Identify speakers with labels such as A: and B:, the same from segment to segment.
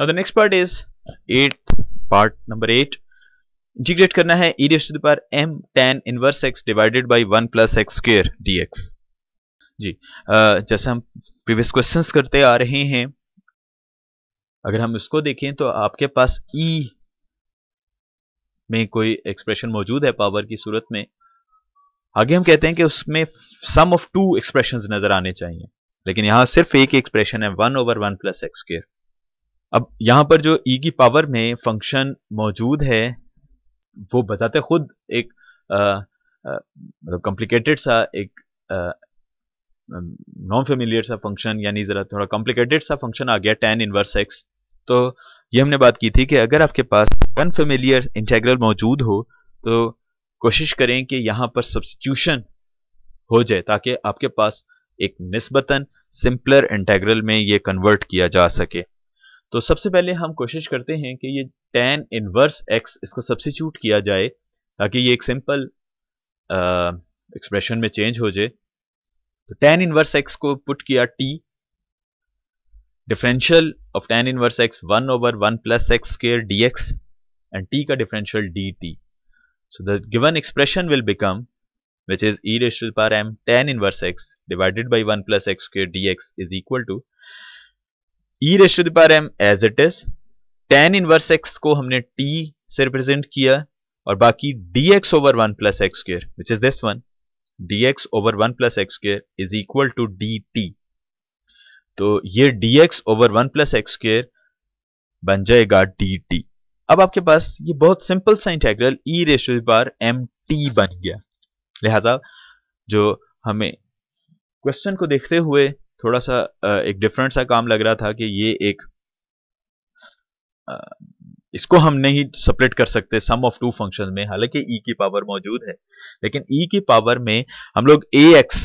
A: now the next part is eighth part number eight integrate करना है e raised to the power m tan inverse x divided by plus plus x square dx जी जैसे हम previous questions करते आ रहे हैं अगर हम इसको देखें तो आपके पास e में कोई एक्सप्रेशन मौजूद है पावर की सूरत में आगे हम कहते हैं कि उसमें सम ऑफ टू एक्सप्रेशंस नजर आने चाहिए लेकिन यहां सिर्फ एक एक्सप्रेशन है one over one plus x square अब यहां पर जो e की पावर में फंक्शन मौजूद है वो बताते खुद एक मतलब कॉम्प्लिकेटेड सा एक नॉन फेमिलियर सा फंक्शन यानी ज़रा थोड़ा कॉम्प्लिकेटेड सा फंक्शन आ गया टेन इनवर्स एक्स तो ये हमने बात की थी कि अगर आपके पास अनफेमिलियर इंटेग्रल मौजूद हो तो कोशिश करें कि यहाँ पर सब्सिट्यूशन हो जाए ताकि आपके पास एक निस्बतन सिंपलर इंटेग्रल में ये कन्वर्ट किया जा सके तो सबसे पहले हम कोशिश करते हैं कि ये tan इनवर्स x इसको सब्सिट्यूट किया जाए ताकि ये एक सिंपल एक्सप्रेशन में चेंज हो जाए तो tan इनवर्स x को पुट किया t differential of tan inverse x 1 over 1 plus x square d and t का differential d t so the given expression will become which is e raised to m power m tan inverse x divided by 1 plus x square dx is equal to e race to the power m as it is tan inverse x को हमने t से represent किया और बाकी d x over one plus x square which is this one d x over one plus x square is equal to d t तो ये d x over one plus x square बन जाएगा D T अब आपके पास ये बहुत simple सा integral e raised power m t बन गया लिहाजा जो हमें क्वेश्चन को देखते हुए थोड़ा सा एक डिफरेंट सा काम लग रहा था कि ये एक इसको हम नहीं सेपरेट कर सकते सम ऑफ टू फंक्शन में हालांकि e की पावर मौजूद है लेकिन e की पावर में हम लोग ए एक्स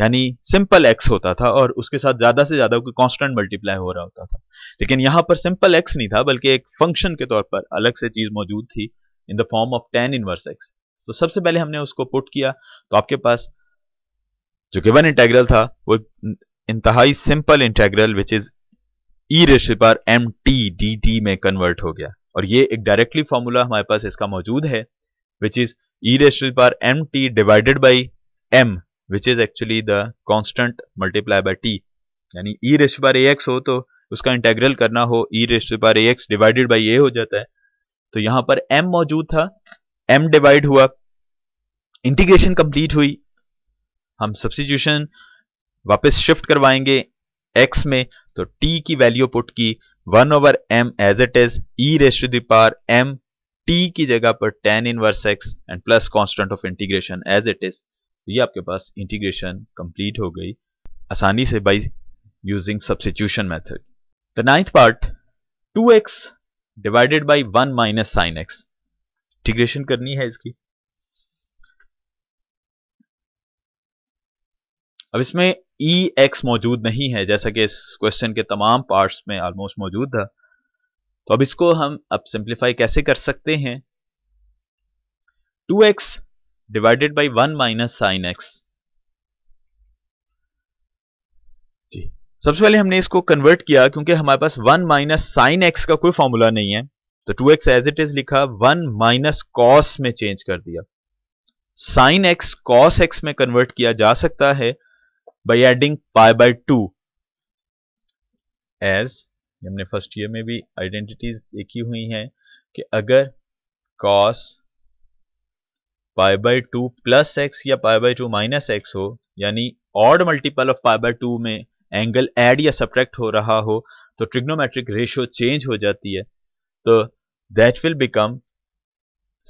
A: यानी सिंपल x होता था और उसके साथ ज्यादा से ज्यादा कोई कांस्टेंट मल्टीप्लाई हो रहा होता था लेकिन यहां पर सिंपल x नहीं था बल्कि एक फंक्शन के तौर पर अलग से चीज मौजूद थी in the form of tan inverse x तो सबसे पहले हमने उसको पुट किया तो आपके पास जो गिवन इंटेग्रल था वो इंतहाई simple integral which is e raised power m t d t में कन्वर्ट हो गया और ये एक डायरेक्टली फॉर्मूला हमारे पास इसका मौजूद है विच is e raised power m t divided by m which is actually the constant multiply by t यानी e raised power a x हो तो उसका इंटेग्रल करना हो e raised power a x divided by a हो जाता है तो यहां पर एम मौजूद था एम डिवाइड हुआ इंटीग्रेशन कंप्लीट हुई हम सब्सिट्यूशन वापस शिफ्ट करवाएंगे एक्स में तो टी की वैल्यू पुट की one over m as it is e race to the power m t की जगह पर tan inverse x and plus constant of integration as it is ये आपके पास इंटीग्रेशन कंप्लीट हो गई आसानी से by using substitution method the ninth part two x divided by one minus sine x integration करनी है इसकी अब इसमें ई e एक्स मौजूद नहीं है जैसा कि इस क्वेश्चन के तमाम पार्ट्स में ऑलमोस्ट मौजूद था तो अब इसको हम अब सिंप्लीफाई कैसे कर सकते हैं 2x x divided by one minus sine x जी सबसे पहले हमने इसको कन्वर्ट किया क्योंकि हमारे पास वन माइनस साइन एक्स का कोई फॉर्मूला नहीं है तो 2x x as it is लिखा वन माइनस कॉस में चेंज कर दिया साइन एक्स कॉस एक्स में कन्वर्ट किया जा सकता है by adding pi by 2 as हमने फर्स्ट ईयर में भी आइडेंटिटीज देखी हुई हैं कि अगर cos pi by two plus x या pi by two minus x हो यानी odd multiple of pi by two में एंगल एड या सब्ट्रैक्ट हो रहा हो तो ट्रिग्नोमेट्रिक रेशियो चेंज हो जाती है तो that will become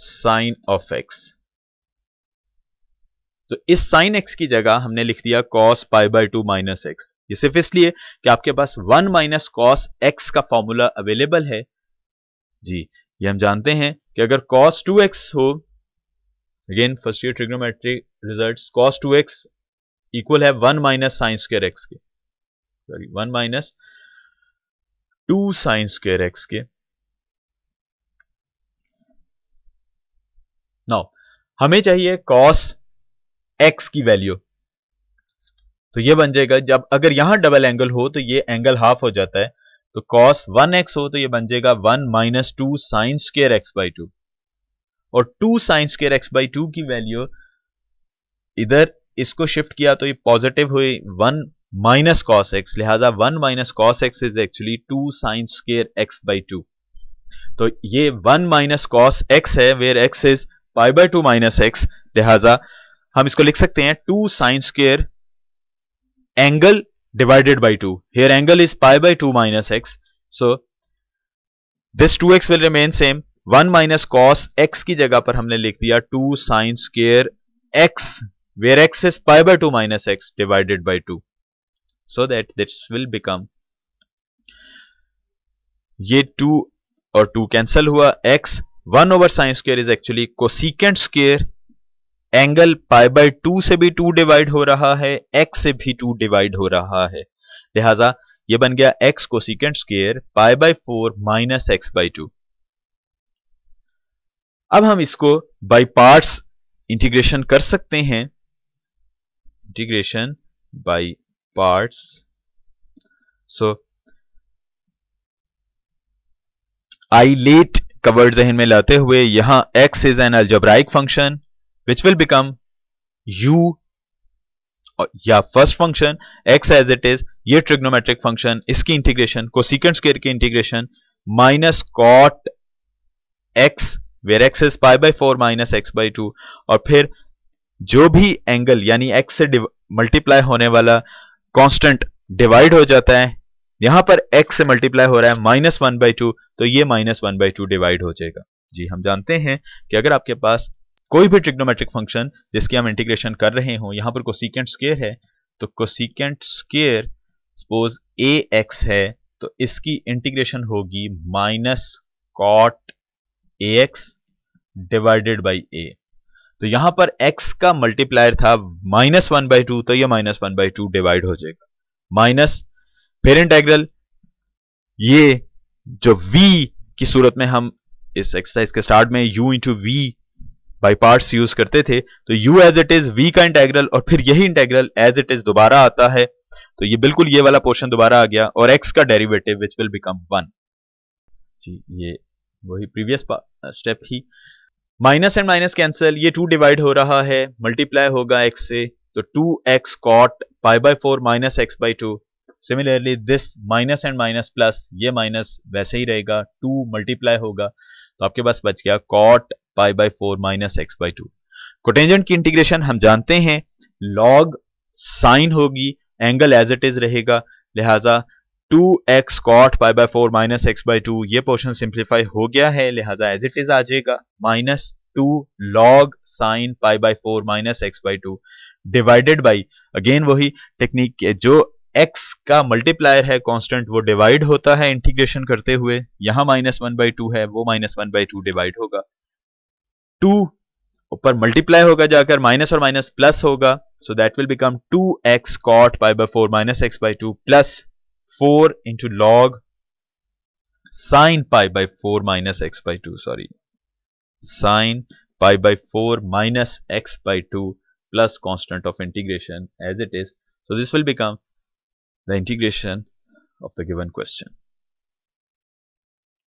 A: sine of x तो इस साइन एक्स की जगह हमने लिख दिया cos pi by two minus x ये सिर्फ इसलिए कि आपके पास वन माइनस कॉस एक्स का फॉर्मूला अवेलेबल है जी ये हम जानते हैं कि अगर कॉस टू एक्स हो again first year trigonometric result cos two x equal है one minus sine square x के sorry one minus two sine square x के नाउ हमें चाहिए कॉस एक्स की वैल्यू तो ये बन जाएगा जब अगर यहां डबल एंगल हो तो ये एंगल हाफ हो जाता है तो कॉस वन एक्स हो तो ये बन जाएगा one minus two sine square x by two और two sine square x by two की वैल्यू इधर इसको शिफ्ट किया तो ये पॉजिटिव हुई वन माइनस कॉस एक्स लिहाजा one minus cos x is actually two sine square x by two तो ये वन माइनस कॉस एक्स है where x is pi by two minus x लिहाजा हम इसको लिख सकते हैं two sine square angle divided by two here angle is pi by two minus x so this two x will remain same one minus cos x की जगह पर हमने लिख दिया two sine square x where x is pi by two minus x divided by two so that this will become ये two और two cancel हुआ x one over sines square is actually cosecant square angle pi by two से भी to divide हो रहा है x से भी टू डिवाइड हो रहा है लिहाजा ये बन गया x cosecant square pi by four minus x by two अब हम इसको बाई पार्ट्स इंटीग्रेशन कर सकते हैं integration by parts so ILATE कवर्ड जहन में लाते हुए यहां x is an algebraic function which will become u या first function x as it is ये ट्रिग्नोमेट्रिक फंक्शन इसकी इंटीग्रेशन को कोसिक्वेंट स्केयर की integration minus cot x where x is pi by four minus x by two और फिर जो भी angle यानी x से मल्टीप्लाई होने वाला कांस्टेंट डिवाइड हो जाता है यहां पर x से मल्टीप्लाई हो रहा है माइनस वन बाई टू तो ये minus one by two divide हो जाएगा जी हम जानते हैं कि अगर आपके पास कोई भी ट्रिग्नोमेट्रिक फंक्शन जिसकी हम इंटीग्रेशन कर रहे हो यहां पर कोसिकेंट स्केयर है तो cosecant square suppose a x है तो इसकी इंटीग्रेशन होगी minus cot a x divided by a तो यहां पर x का मल्टीप्लायर था माइनस वन बाई टू तो ये minus one by two divide हो जाएगा माइनस फिर इंटेग्रल ये जो v की सूरत में हम इस एक्सरसाइज के स्टार्ट में u into v by part use करते थे तो u as it is v का इंटेग्रल और फिर यही इंटेग्रल एज इट इज दोबारा आता है तो ये बिल्कुल ये वाला पोर्शन दोबारा आ गया और एक्स का derivative which will become one जी ये वही प्रीवियस स्टेप ही माइनस एंड माइनस कैंसिल ये टू डिवाइड हो रहा है मल्टीप्लाई होगा एक्स से तो two x cot pi by four minus x by two similarly this minus and minus plus ये माइनस वैसे ही रहेगा टू मल्टीप्लाई होगा तो आपके पास बच गया cot pi by four minus x by two cotangent की इंटीग्रेशन हम जानते हैं लॉग साइन होगी एंगल एज इट इज रहेगा लिहाजा two x cot pi by four minus x by two ये पोर्शन सिंप्लीफाई हो गया है लिहाजा एज इट इज आ जाएगा minus two log sine pi by four minus x by two divided by again वही टेक्निक जो x का मल्टीप्लायर है कांस्टेंट वो डिवाइड होता है इंटीग्रेशन करते हुए यहां माइनस वन बाई टू है वो minus one by two divide होगा टू ऊपर मल्टीप्लाई होगा जाकर माइनस और माइनस प्लस होगा so that will become two x cot pi by four minus x by two plus four into log sine pi by four minus x by two sorry sine pi by four minus x by two plus constant of integration as it is so this will become the integration of the given question